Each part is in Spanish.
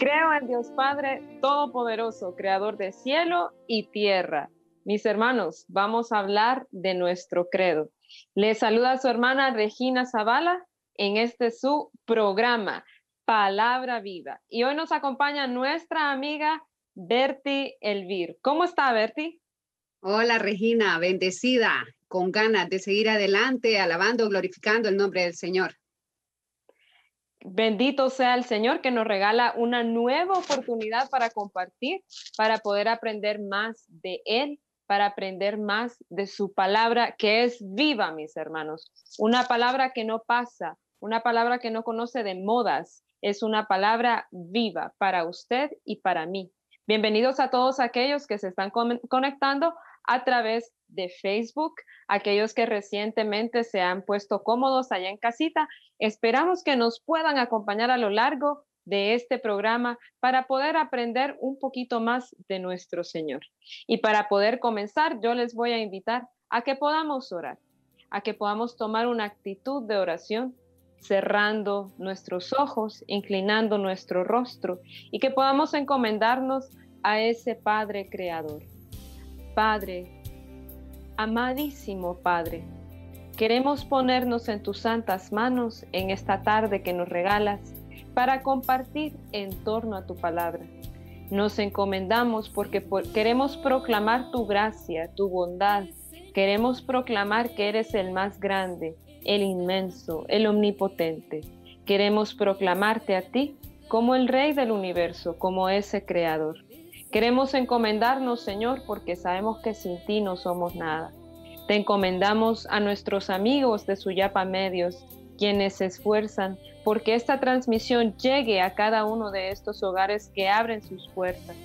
Creo en Dios Padre Todopoderoso, Creador de cielo y tierra. Mis hermanos, vamos a hablar de nuestro credo. Les saluda su hermana Regina Zavala en este su programa, Palabra Viva. Y hoy nos acompaña nuestra amiga Berti Elvir. ¿Cómo está Berti? Hola Regina, bendecida, con ganas de seguir adelante, alabando, glorificando el nombre del Señor. Bendito sea el Señor que nos regala una nueva oportunidad para compartir, para poder aprender más de Él, para aprender más de su palabra que es viva, mis hermanos. Una palabra que no pasa, una palabra que no conoce de modas, es una palabra viva para usted y para mí. Bienvenidos a todos aquellos que se están conectando a través de Facebook. Aquellos que recientemente se han puesto cómodos allá en casita, esperamos que nos puedan acompañar a lo largo de este programa para poder aprender un poquito más de nuestro Señor. Y para poder comenzar, yo les voy a invitar a que podamos orar, a que podamos tomar una actitud de oración cerrando nuestros ojos, inclinando nuestro rostro y que podamos encomendarnos a ese Padre Creador Padre, amadísimo Padre, queremos ponernos en tus santas manos en esta tarde que nos regalas para compartir en torno a tu palabra. Nos encomendamos porque queremos proclamar tu gracia, tu bondad. Queremos proclamar que eres el más grande, el inmenso, el omnipotente. Queremos proclamarte a ti como el Rey del universo, como ese Creador. Queremos encomendarnos, Señor, porque sabemos que sin ti no somos nada. Te encomendamos a nuestros amigos de Suyapa Medios, quienes se esfuerzan porque esta transmisión llegue a cada uno de estos hogares que abren sus puertas.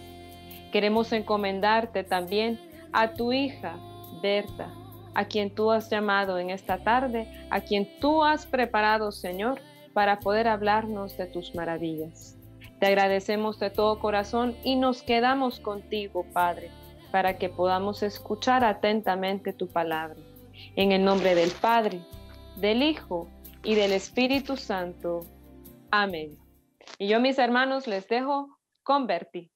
Queremos encomendarte también a tu hija, Berta, a quien tú has llamado en esta tarde, a quien tú has preparado, Señor, para poder hablarnos de tus maravillas. Te agradecemos de todo corazón y nos quedamos contigo, Padre, para que podamos escuchar atentamente tu palabra. En el nombre del Padre, del Hijo y del Espíritu Santo. Amén. Y yo, mis hermanos, les dejo convertir.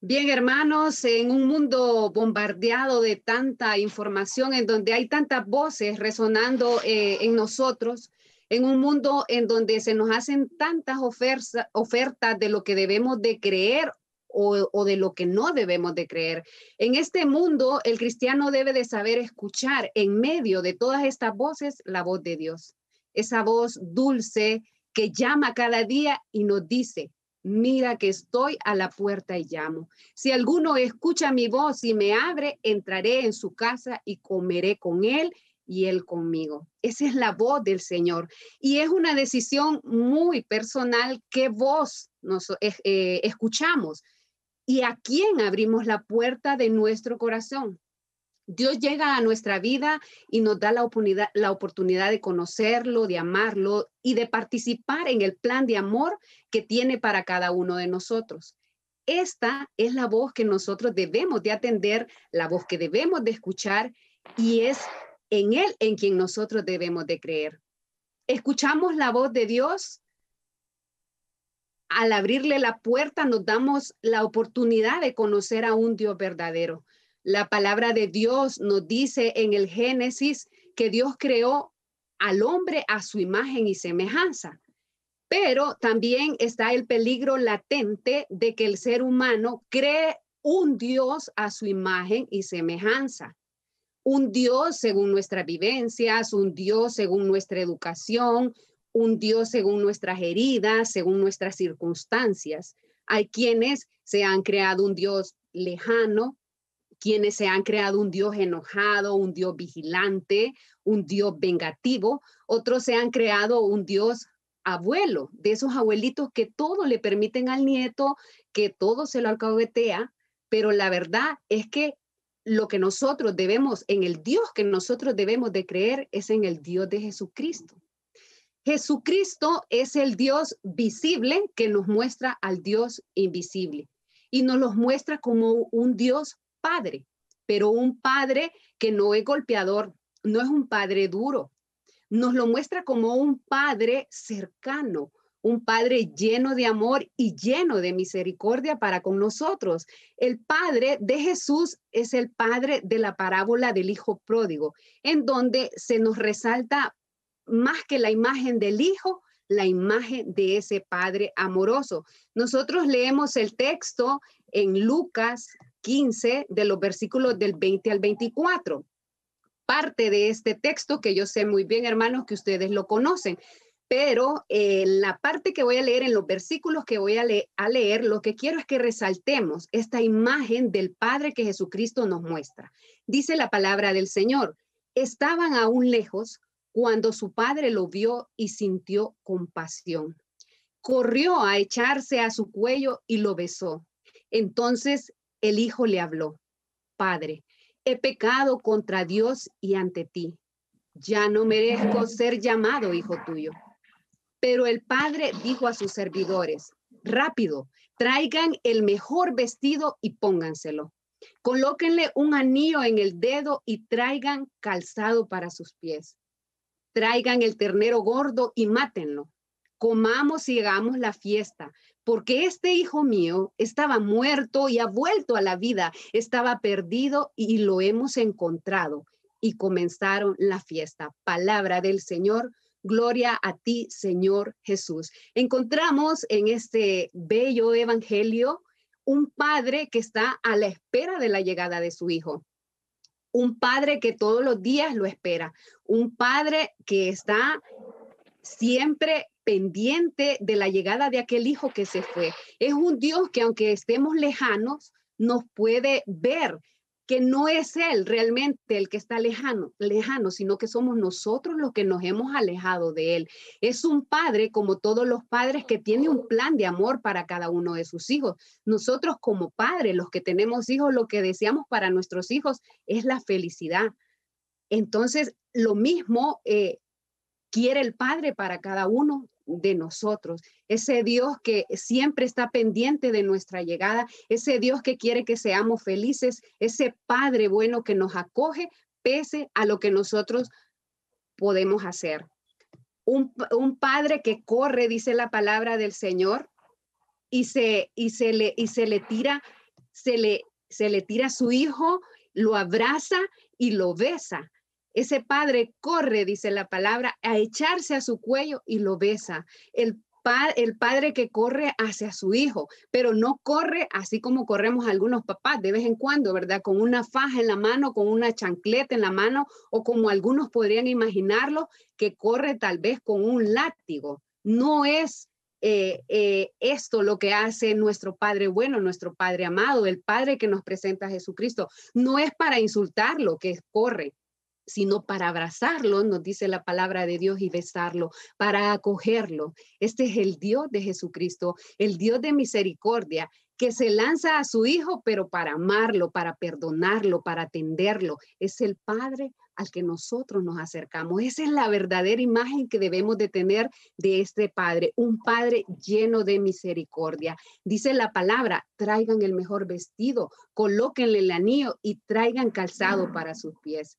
Bien, hermanos, en un mundo bombardeado de tanta información, en donde hay tantas voces resonando eh, en nosotros, en un mundo en donde se nos hacen tantas ofertas de lo que debemos de creer o, o, de lo que no debemos de creer. En este mundo, el cristiano debe de saber escuchar en medio de todas estas voces la voz de Dios, esa voz dulce que llama cada día y nos dice, mira que estoy a la puerta y llamo. Si alguno escucha mi voz y me abre, entraré en su casa y comeré con él y Él conmigo. Esa es la voz del Señor. Y es una decisión muy personal qué voz nos eh, eh, escuchamos y a quién abrimos la puerta de nuestro corazón. Dios llega a nuestra vida y nos da la oportunidad, la oportunidad de conocerlo, de amarlo y de participar en el plan de amor que tiene para cada uno de nosotros. Esta es la voz que nosotros debemos de atender, la voz que debemos de escuchar y es en Él en quien nosotros debemos de creer. Escuchamos la voz de Dios. Al abrirle la puerta nos damos la oportunidad de conocer a un Dios verdadero. La palabra de Dios nos dice en el Génesis que Dios creó al hombre a su imagen y semejanza. Pero también está el peligro latente de que el ser humano cree un Dios a su imagen y semejanza un Dios según nuestras vivencias, un Dios según nuestra educación, un Dios según nuestras heridas, según nuestras circunstancias. Hay quienes se han creado un Dios lejano, quienes se han creado un Dios enojado, un Dios vigilante, un Dios vengativo, otros se han creado un Dios abuelo, de esos abuelitos que todo le permiten al nieto, que todo se lo alcahuetea, pero la verdad es que lo que nosotros debemos, en el Dios que nosotros debemos de creer es en el Dios de Jesucristo. Jesucristo es el Dios visible que nos muestra al Dios invisible y nos los muestra como un Dios Padre, pero un Padre que no es golpeador, no es un Padre duro, nos lo muestra como un Padre cercano, un Padre lleno de amor y lleno de misericordia para con nosotros. El Padre de Jesús es el Padre de la parábola del Hijo pródigo, en donde se nos resalta más que la imagen del Hijo, la imagen de ese Padre amoroso. Nosotros leemos el texto en Lucas 15 de los versículos del 20 al 24. Parte de este texto que yo sé muy bien, hermanos, que ustedes lo conocen pero en eh, la parte que voy a leer, en los versículos que voy a, leer, lo que quiero es que resaltemos esta imagen del Padre que Jesucristo nos muestra. Dice la palabra del Señor, estaban aún lejos cuando su Padre lo vio y sintió compasión. Corrió a echarse a su cuello y lo besó. Entonces el Hijo le habló, Padre, he pecado contra Dios y ante ti. Ya no merezco ser llamado hijo tuyo pero el padre dijo a sus servidores, rápido, traigan el mejor vestido y pónganselo. Colóquenle un anillo en el dedo y traigan calzado para sus pies. Traigan el ternero gordo y mátenlo. Comamos y hagamos la fiesta, porque este hijo mío estaba muerto y ha vuelto a la vida, estaba perdido y lo hemos encontrado. Y comenzaron la fiesta. Palabra del Señor Gloria a ti, Señor Jesús. Encontramos en este bello Evangelio un padre que está a la espera de la llegada de su hijo. Un padre que todos los días lo espera. Un padre que está siempre pendiente de la llegada de aquel hijo que se fue. Es un Dios que aunque estemos lejanos, nos puede ver que no es Él realmente el que está lejano, lejano, sino que somos nosotros los que nos hemos alejado de Él. Es un padre, como todos los padres, que tiene un plan de amor para cada uno de sus hijos. Nosotros como padres, los que tenemos hijos, lo que deseamos para nuestros hijos es la felicidad. Entonces, lo mismo eh, quiere el padre para cada uno de nosotros, ese Dios que siempre está pendiente de nuestra llegada, ese Dios que quiere que seamos felices, ese Padre bueno que nos acoge pese a lo que nosotros podemos hacer. Un, Padre que corre, dice la palabra del Señor, y se, y se, le, y se le tira, se le, se le tira a su hijo, lo abraza y lo besa. Ese padre corre, dice la palabra, a echarse a su cuello y lo besa. El el padre que corre hacia su hijo, pero no corre así como corremos algunos papás de vez en cuando, ¿verdad? Con una faja en la mano, con una chancleta en la mano o como algunos podrían imaginarlo, que corre tal vez con un látigo. No es eh, eh, esto lo que hace nuestro Padre bueno, nuestro Padre amado, el Padre que nos presenta a Jesucristo. No es para insultarlo que corre, sino para abrazarlo, nos dice la palabra de Dios, y besarlo, para acogerlo. Este es el Dios de Jesucristo, el Dios de misericordia, que se lanza a su Hijo, pero para amarlo, para perdonarlo, para atenderlo. Es el Padre al que nosotros nos acercamos. Esa es la verdadera imagen que debemos de tener de este Padre, un Padre lleno de misericordia. Dice la palabra, traigan el mejor vestido, colóquenle el anillo y traigan calzado para sus pies.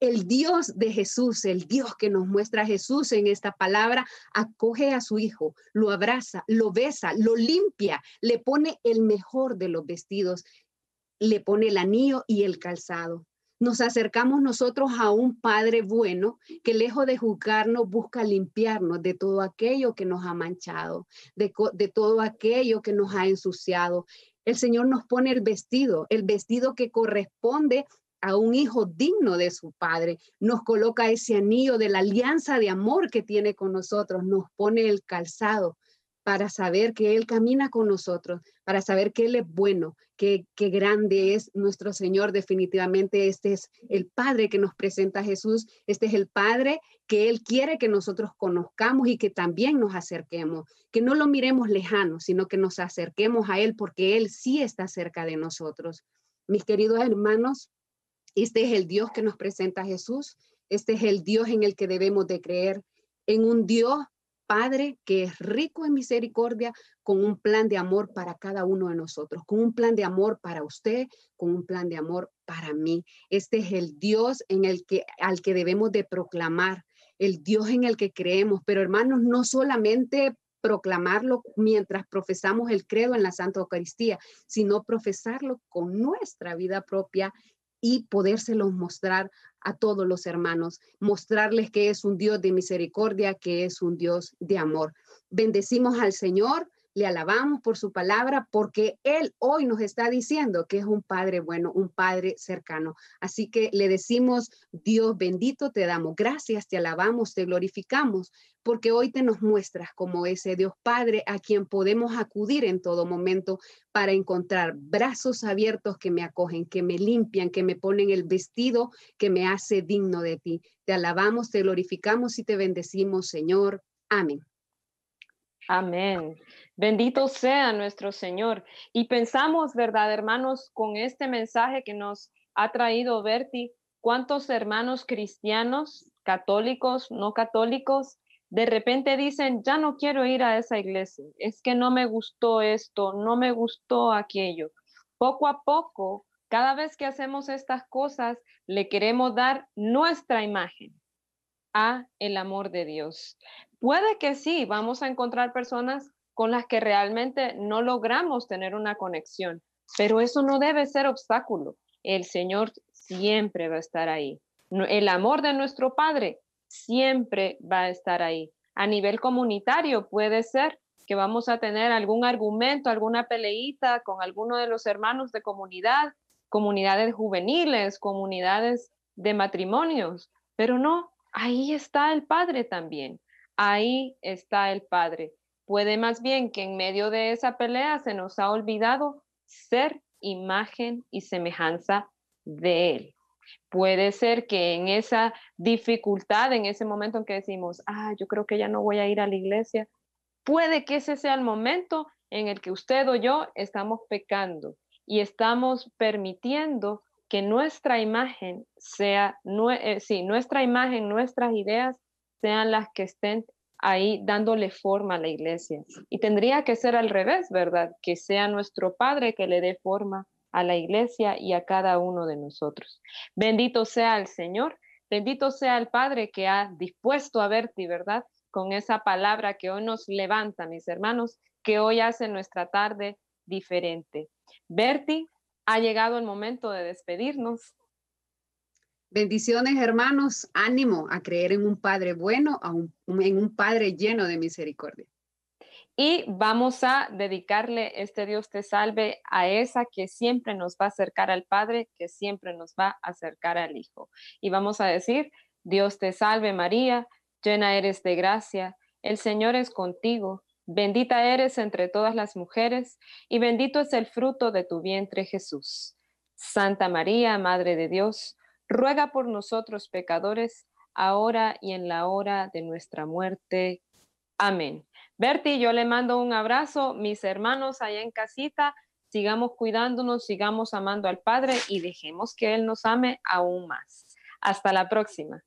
El Dios de Jesús, el Dios que nos muestra Jesús en esta palabra, acoge a su hijo, lo abraza, lo besa, lo limpia, le pone el mejor de los vestidos, le pone el anillo y el calzado. Nos acercamos nosotros a un Padre bueno que lejos de juzgarnos busca limpiarnos de todo aquello que nos ha manchado, de, de todo aquello que nos ha ensuciado. El Señor nos pone el vestido, el vestido que corresponde a un hijo digno de su padre, nos coloca ese anillo de la alianza de amor que tiene con nosotros, nos pone el calzado para saber que Él camina con nosotros, para saber que Él es bueno, que, grande es nuestro Señor. Definitivamente este es el Padre que nos presenta Jesús, este es el Padre que Él quiere que nosotros conozcamos y que también nos acerquemos, que no lo miremos lejano, sino que nos acerquemos a Él porque Él sí está cerca de nosotros. Mis queridos hermanos, este es el Dios que nos presenta Jesús, este es el Dios en el que debemos de creer, en un Dios Padre que es rico en misericordia, con un plan de amor para cada uno de nosotros, con un plan de amor para usted, con un plan de amor para mí. Este es el Dios en el que al que debemos de proclamar, el Dios en el que creemos, pero hermanos, no solamente proclamarlo mientras profesamos el credo en la Santa Eucaristía, sino profesarlo con nuestra vida propia y podérselos mostrar a todos los hermanos, mostrarles que es un Dios de misericordia, que es un Dios de amor. Bendecimos al Señor le alabamos por su palabra porque Él hoy nos está diciendo que es un Padre bueno, un Padre cercano. Así que le decimos, Dios bendito, te damos gracias, te alabamos, te glorificamos, porque hoy te nos muestras como ese Dios Padre a quien podemos acudir en todo momento para encontrar brazos abiertos que me acogen, que me limpian, que me ponen el vestido que me hace digno de ti. Te alabamos, te glorificamos y te bendecimos, Señor. Amén. Amén. Bendito sea nuestro Señor. Y pensamos, ¿verdad, hermanos, con este mensaje que nos ha traído Berti, cuántos hermanos cristianos, católicos, no católicos, de repente dicen, ya no quiero ir a esa iglesia, es que no me gustó esto, no me gustó aquello. Poco a poco, cada vez que hacemos estas cosas, le queremos dar nuestra imagen a el amor de Dios puede que sí, vamos a encontrar personas con las que realmente no logramos tener una conexión, pero eso no debe ser obstáculo. El Señor siempre va a estar ahí. El amor de nuestro Padre siempre va a estar ahí. A nivel comunitario puede ser que vamos a tener algún argumento, alguna peleita con alguno de los hermanos de comunidad, comunidades juveniles, comunidades de matrimonios, pero no, ahí está el Padre también ahí está el Padre. Puede más bien que en medio de esa pelea se nos ha olvidado ser imagen y semejanza de Él. Puede ser que en esa dificultad, en ese momento en que decimos, ah, yo creo que ya no voy a ir a la iglesia, puede que ese sea el momento en el que usted o yo estamos pecando y estamos permitiendo que nuestra imagen sea, eh, sí, nuestra imagen, nuestras ideas sean las que estén ahí dándole forma a la iglesia. Y tendría que ser al revés, ¿verdad? Que sea nuestro Padre que le dé forma a la iglesia y a cada uno de nosotros. Bendito sea el Señor, bendito sea el Padre que ha dispuesto a verte, ¿verdad? Con esa palabra que hoy nos levanta, mis hermanos, que hoy hace nuestra tarde diferente. Berti, ha llegado el momento de despedirnos. Bendiciones, hermanos. Ánimo a creer en un Padre bueno, en un Padre lleno de misericordia. Y vamos a dedicarle este Dios te salve a esa que siempre nos va a acercar al Padre, que siempre nos va a acercar al Hijo. Y vamos a decir, Dios te salve María, llena eres de gracia, el Señor es contigo, bendita eres entre todas las mujeres y bendito es el fruto de tu vientre Jesús. Santa María, Madre de Dios, ruega por nosotros pecadores, ahora y en la hora de nuestra muerte. Amén. Berti, yo le mando un abrazo, mis hermanos allá en casita, sigamos cuidándonos, sigamos amando al Padre y dejemos que Él nos ame aún más. Hasta la próxima.